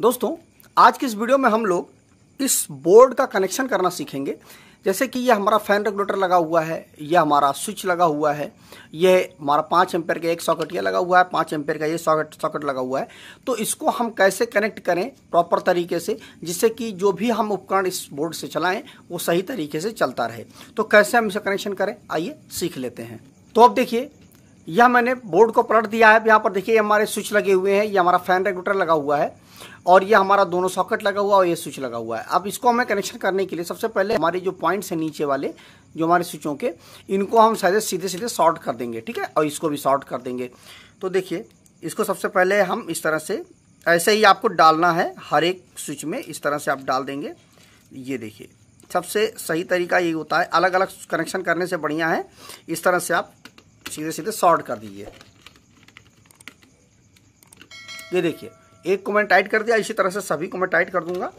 दोस्तों आज की इस वीडियो में हम लोग इस बोर्ड का कनेक्शन करना सीखेंगे जैसे कि यह हमारा फैन रेगुलेटर लगा हुआ है यह हमारा स्विच लगा हुआ है यह हमारा पाँच एम्पेयर का एक सॉकेट यह लगा हुआ है पाँच एम्पेयर का ये सॉकेट सॉकेट लगा हुआ है तो इसको हम कैसे कनेक्ट करें प्रॉपर तरीके से जिससे कि जो भी हम उपकरण इस बोर्ड से चलाएं वो सही तरीके से चलता रहे तो कैसे हम इसे कनेक्शन करें आइए सीख लेते हैं तो अब देखिए यह मैंने बोर्ड को पलट दिया है यहाँ पर देखिए हमारे स्विच लगे हुए हैं ये हमारा फैन रेगुलेटर लगा हुआ है और ये हमारा दोनों सॉकेट लगा हुआ और ये स्विच लगा हुआ है अब इसको हमें कनेक्शन करने के लिए सबसे पहले हमारे जो पॉइंट्स हैं नीचे वाले जो हमारे स्विचों के इनको हम सीधे सीधे सीधे शॉर्ट कर देंगे ठीक है और इसको भी शॉर्ट कर देंगे तो देखिए इसको सबसे पहले हम इस तरह से ऐसे ही आपको डालना है हर एक स्विच में इस तरह से आप डाल देंगे ये देखिए सबसे सही तरीका ये होता है अलग अलग कनेक्शन करने से बढ़िया है इस तरह से आप सीधे सीधे शॉर्ट कर दीजिए ये देखिए एक मैं टाइट कर दिया इसी तरह से सभी को मैं टाइट कर दूंगा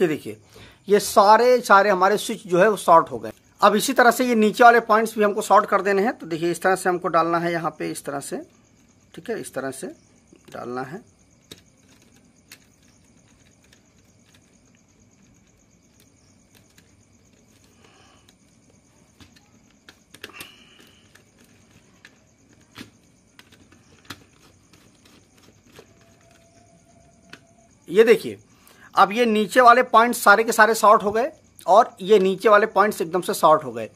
ये देखिए ये सारे सारे हमारे स्विच जो है वो शॉर्ट हो गए अब इसी तरह से ये नीचे वाले पॉइंट्स भी हमको शॉर्ट कर देने हैं तो देखिए इस तरह से हमको डालना है यहाँ पे इस तरह से ठीक है इस तरह से डालना है ये देखिए अब ये नीचे वाले पॉइंट सारे के सारे शॉर्ट हो गए और ये नीचे वाले पॉइंट्स एकदम से शॉर्ट हो गए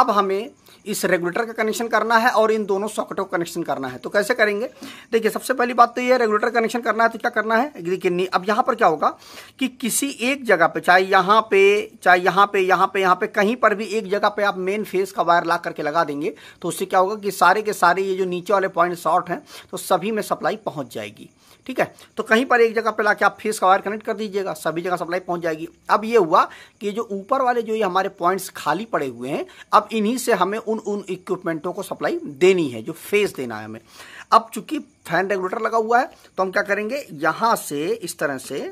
अब हमें इस रेगुलेटर का कनेक्शन करना है और इन दोनों सॉकेटों का कनेक्शन करना है तो कैसे करेंगे देखिए सबसे पहली बात तो ये रेगुलेटर कनेक्शन करना है तो क्या करना है देखिए अब यहाँ पर क्या होगा कि किसी एक जगह पे चाहे यहाँ पे चाहे यहाँ पे यहाँ पे यहाँ पे कहीं पर भी एक जगह पे आप मेन फेस का वायर ला करके लगा देंगे तो उससे क्या होगा कि सारे के सारे ये जो नीचे वाले पॉइंट शॉर्ट हैं तो सभी में सप्लाई पहुँच जाएगी ठीक है तो कहीं पर एक जगह पर लाके आप फेस का वायर कनेक्ट कर दीजिएगा सभी जगह सप्लाई पहुंच जाएगी अब ये हुआ कि जो ऊपर वाले जो ये हमारे पॉइंट्स खाली पड़े हुए हैं अब इन्हीं से हमें उन उन इक्विपमेंटों को सप्लाई देनी है जो फेस देना है हमें अब चूंकि फैन रेगुलेटर लगा हुआ है तो हम क्या करेंगे यहां से इस तरह से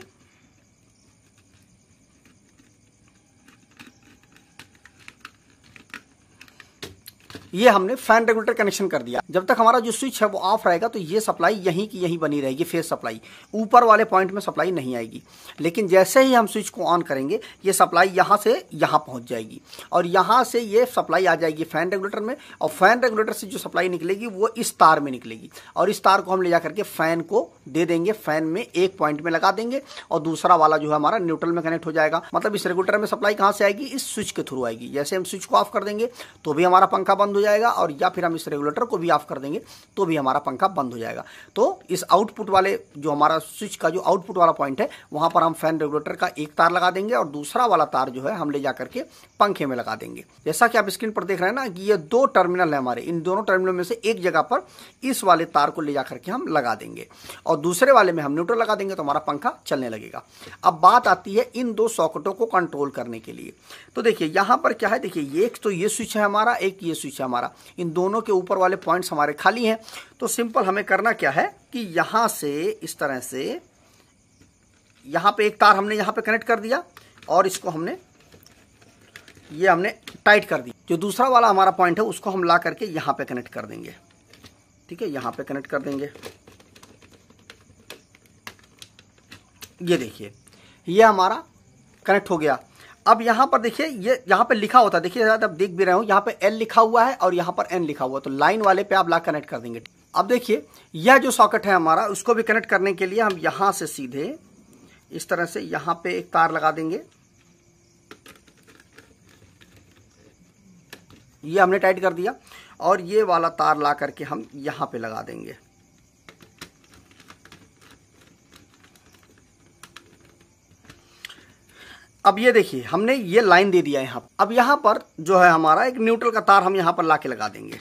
ये हमने फैन रेगुलेटर कनेक्शन कर दिया जब तक हमारा जो स्विच है वो ऑफ रहेगा तो ये सप्लाई यहीं की यहीं बनी रहेगी फेस सप्लाई ऊपर वाले पॉइंट में सप्लाई नहीं आएगी लेकिन जैसे ही हम स्विच को ऑन करेंगे ये सप्लाई यहाँ से यहाँ पहुँच जाएगी और यहाँ से ये सप्लाई आ जाएगी फैन रेगुलेटर में और फैन रेगुलेटर से जो सप्लाई निकलेगी वो इस तार में निकलेगी और इस तार को हम ले जा करके फैन को दे देंगे फैन में एक पॉइंट में लगा देंगे और दूसरा वाला जो है हमारा न्यूट्रल में कनेक्ट हो जाएगा मतलब इस रेगुलेटर में सप्लाई कहाँ से आएगी इस स्विच के थ्रू आएगी जैसे हम स्विच को ऑफ कर देंगे तो भी हमारा पंखा बंद हो जाएगा और या फिर हम इस रेगुलेटर को भी ऑफ कर देंगे तो भी हमारा पंखा बंद हो जाएगा तो इस आउटपुट वाले जो हमारा स्विच का जो आउटपुट वाला पॉइंट है वहां पर हम फैन रेगुलेटर का एक तार लगा देंगे और दूसरा वाला तार जो है हम ले जाकर के पंखे में लगा देंगे जैसा कि आप स्क्रीन पर देख रहे हैं ना कि ये दो टर्मिनल है हमारे इन दोनों टर्मिनल में से एक जगह पर इस वाले तार को ले जाकर के हम लगा देंगे और दूसरे वाले में हम न्यूट्रल लगा देंगे तो हमारा पंखा चलने लगेगा अब बात आती है इन दो सॉकेटों को कंट्रोल करने के लिए तो देखिए यहां पर क्या है देखिए एक तो ये स्विच है हमारा एक ये स्विच पीछे हमारा इन दोनों के ऊपर वाले पॉइंट्स हमारे खाली हैं तो सिंपल हमें करना क्या है कि यहाँ से इस तरह से यहाँ पे एक तार हमने यहाँ पे कनेक्ट कर दिया और इसको हमने ये हमने टाइट कर दी जो दूसरा वाला हमारा पॉइंट है उसको हम ला करके यहाँ पे कनेक्ट कर देंगे ठीक है यहाँ पे कनेक्ट कर देंगे ये देखिए ये हमारा कनेक्ट हो गया अब यहां पर देखिए ये यहां पे लिखा होता है देखिए अब देख भी रहे हो यहां पे एल लिखा हुआ है और यहां पर एन लिखा हुआ है तो लाइन वाले पे आप ला कनेक्ट कर देंगे अब देखिए यह जो सॉकेट है हमारा उसको भी कनेक्ट करने के लिए हम यहां से सीधे इस तरह से यहां पे एक तार लगा देंगे ये हमने टाइट कर दिया और ये वाला तार ला करके हम यहां पे लगा देंगे अब ये देखिए हमने ये लाइन दे दिया यहाँ अब यहाँ पर जो है हमारा एक न्यूट्रल का तार हम यहाँ पर ला के लगा देंगे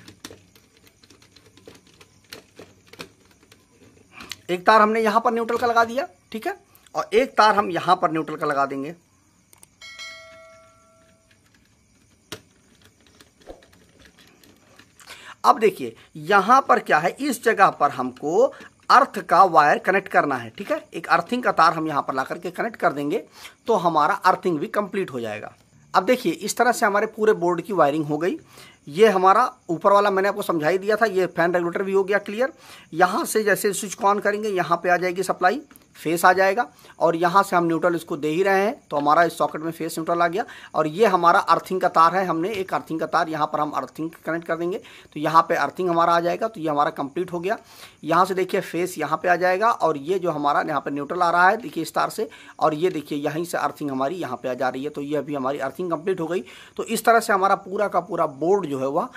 एक तार हमने यहाँ पर न्यूट्रल का लगा दिया ठीक है और एक तार हम यहाँ पर न्यूट्रल का लगा देंगे अब देखिए यहां पर क्या है इस जगह पर हमको अर्थ का वायर कनेक्ट करना है ठीक है एक अर्थिंग का तार हम यहाँ पर ला करके कनेक्ट कर देंगे तो हमारा अर्थिंग भी कंप्लीट हो जाएगा अब देखिए इस तरह से हमारे पूरे बोर्ड की वायरिंग हो गई ये हमारा ऊपर वाला मैंने आपको समझाई दिया था ये फैन रेगुलेटर भी हो गया क्लियर यहाँ से जैसे स्विच ऑन करेंगे यहाँ पे आ जाएगी सप्लाई फेस आ जाएगा और यहाँ से हम न्यूट्रल इसको दे ही रहे हैं तो हमारा इस सॉकेट में फेस न्यूट्रल आ गया और ये हमारा अर्थिंग का तार है हमने एक अर्थिंग का तार यहाँ पर हम अर्थिंग कनेक्ट कर देंगे तो यहाँ पे अर्थिंग हमारा आ जाएगा तो ये हमारा कंप्लीट हो गया यहाँ से देखिए फेस यहाँ पे आ जाएगा और ये जो हमारा यहाँ पर न्यूट्रल आ रहा है देखिए इस तार से और ये देखिए यहीं से अर्थिंग हमारी यहाँ पर आ जा रही है तो ये अभी हमारी अर्थिंग कंप्लीट हो गई तो इस तरह से हमारा पूरा का पूरा बोर्ड जो है वह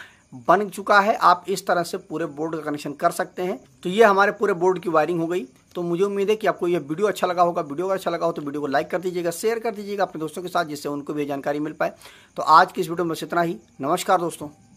बन चुका है आप इस तरह से पूरे बोर्ड का कनेक्शन कर सकते हैं तो ये हमारे पूरे बोर्ड की वायरिंग हो गई तो मुझे उम्मीद है कि आपको यह वीडियो अच्छा लगा होगा वीडियो अगर अच्छा लगा हो तो वीडियो को लाइक कर दीजिएगा शेयर कर दीजिएगा अपने दोस्तों के साथ जिससे उनको भी जानकारी मिल पाए तो आज की इस वीडियो में बस इतना ही नमस्कार दोस्तों